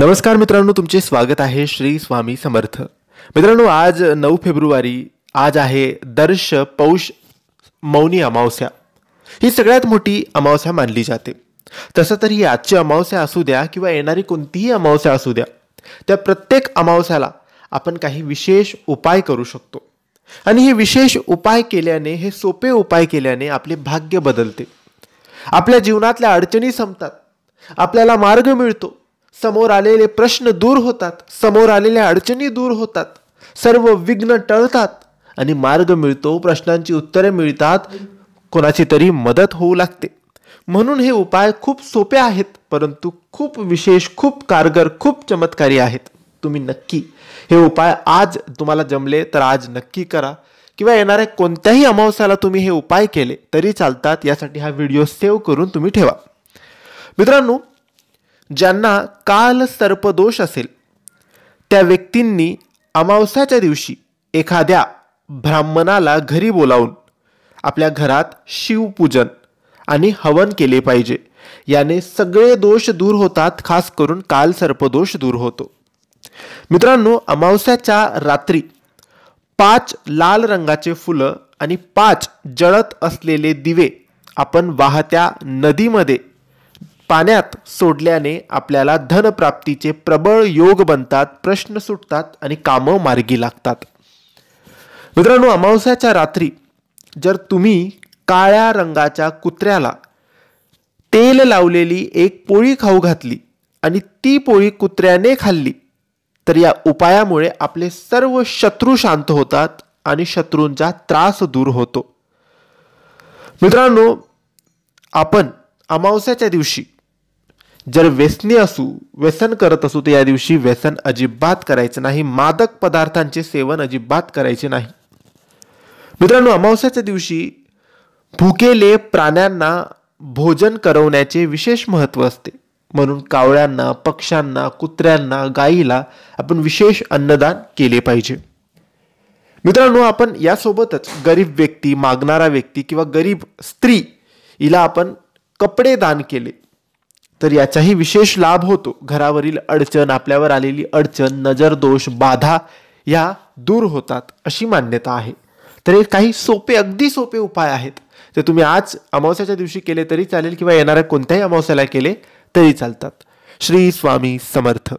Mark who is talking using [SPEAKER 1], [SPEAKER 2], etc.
[SPEAKER 1] नमस्कार मित्रांनो तुमचे स्वागत आहे श्री स्वामी समर्थ मित्रांनो आज नऊ फेब्रुवारी आज आहे दर्श पौष मौनी अमावस्या ही सगळ्यात मोठी अमावस्या मानली जाते तसं तर ही आजची अमावस्या असू द्या किंवा येणारी कोणतीही अमावस्या असू द्या त्या प्रत्येक अमावस्याला आपण काही विशेष उपाय करू शकतो आणि हे विशेष उपाय केल्याने हे सोपे उपाय केल्याने आपले भाग्य बदलते आपल्या जीवनातल्या अडचणी संपतात आपल्याला मार्ग मिळतो समोर आलेले प्रश्न दूर होतात समोर आलेल्या अडचणी दूर होतात सर्व विघ्न टळतात आणि मार्ग मिळतो प्रश्नांची उत्तरे मिळतात कोणाची तरी मदत होऊ लागते म्हणून हे उपाय खूप सोपे आहेत परंतु खूप विशेष खूप कारगर खूप चमत्कारी आहेत तुम्ही नक्की हे उपाय आज तुम्हाला जमले तर आज नक्की करा किंवा येणाऱ्या कोणत्याही अमावस्याला तुम्ही हे उपाय केले तरी चालतात यासाठी हा व्हिडिओ सेव्ह करून तुम्ही ठेवा मित्रांनो ज्यांना काल सर्पदोष असेल त्या व्यक्तींनी अमावस्याच्या दिवशी एखाद्या ब्राह्मणाला घरी बोलावून आपल्या घरात शिवपूजन आणि हवन केले पाहिजे याने सगळे दोष दूर होतात खास करून काल सर्पदोष दूर होतो मित्रांनो अमावस्याच्या रात्री पाच लाल रंगाचे फुलं आणि पाच जळत असलेले दिवे आपण वाहत्या नदीमध्ये पाण्यात सोडल्याने आपल्याला धनप्राप्तीचे प्रबळ योग बनतात प्रश्न सुटतात आणि कामं मार्गी लागतात मित्रांनो अमावस्याच्या रात्री जर तुम्ही काळ्या रंगाच्या कुत्र्याला तेल लावलेली एक पोळी खाऊ घातली आणि ती पोळी कुत्र्याने खाल्ली तर या उपायामुळे आपले सर्व शत्रू शांत होतात आणि शत्रूंचा त्रास दूर होतो मित्रांनो आपण अमावस्याच्या दिवशी जर व्यसनी असू व्यसन करत असू तर या दिवशी व्यसन अजिबात करायचं नाही मादक पदार्थांचे सेवन अजिबात करायचे नाही मित्रांनो अमावस्याच्या दिवशी भुकेले प्राण्यांना भोजन करवण्याचे विशेष महत्त्व असते म्हणून कावळ्यांना पक्ष्यांना कुत्र्यांना गाईला आपण विशेष अन्नदान केले पाहिजे मित्रांनो आपण यासोबतच गरीब व्यक्ती मागणारा व्यक्ती किंवा गरीब स्त्री हिला आपण कपडे दान केले तर याचाही विशेष लाभ होतो घरावरील अडचण आपल्यावर आलेली अडचण नजर दोष बाधा या दूर होतात अशी मान्यता आहे तर हे काही सोपे अगदी सोपे उपाय आहेत ते तुम्ही आज अमावस्याच्या दिवशी केले तरी चालेल किंवा येणाऱ्या कोणत्याही अमावस्याला केले तरी चालतात श्री स्वामी समर्थ